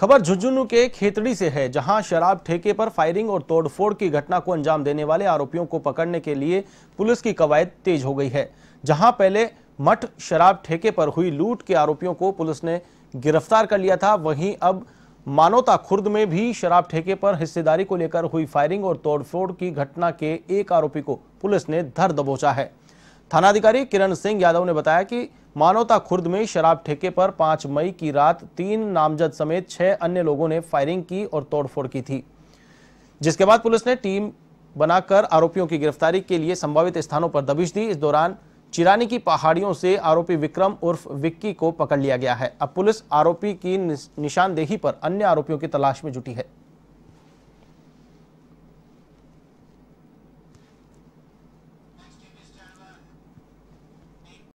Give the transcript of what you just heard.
खबर झुंझुनू के खेतड़ी से है जहां शराब ठेके पर फायरिंग और तोड़फोड़ की घटना को अंजाम देने वाले आरोपियों को पकड़ने के लिए पुलिस की कवायद तेज हो गई है जहां पहले मठ शराब ठेके पर हुई लूट के आरोपियों को पुलिस ने गिरफ्तार कर लिया था वहीं अब मानोता खुर्द में भी शराब ठेके पर हिस्सेदारी को लेकर हुई फायरिंग और तोड़फोड़ की घटना के एक आरोपी को पुलिस ने धर दबोचा है थानाधिकारी किरण सिंह यादव ने बताया कि मानवता खुर्द में शराब ठेके पर 5 मई की रात तीन नामजद समेत छह अन्य लोगों ने फायरिंग की और तोड़फोड़ की थी जिसके बाद पुलिस ने टीम बनाकर आरोपियों की गिरफ्तारी के लिए संभावित स्थानों पर दबिश दी इस दौरान चिरानी की पहाड़ियों से आरोपी विक्रम उर्फ विक्की को पकड़ लिया गया है अब पुलिस आरोपी की निशानदेही पर अन्य आरोपियों की तलाश में जुटी है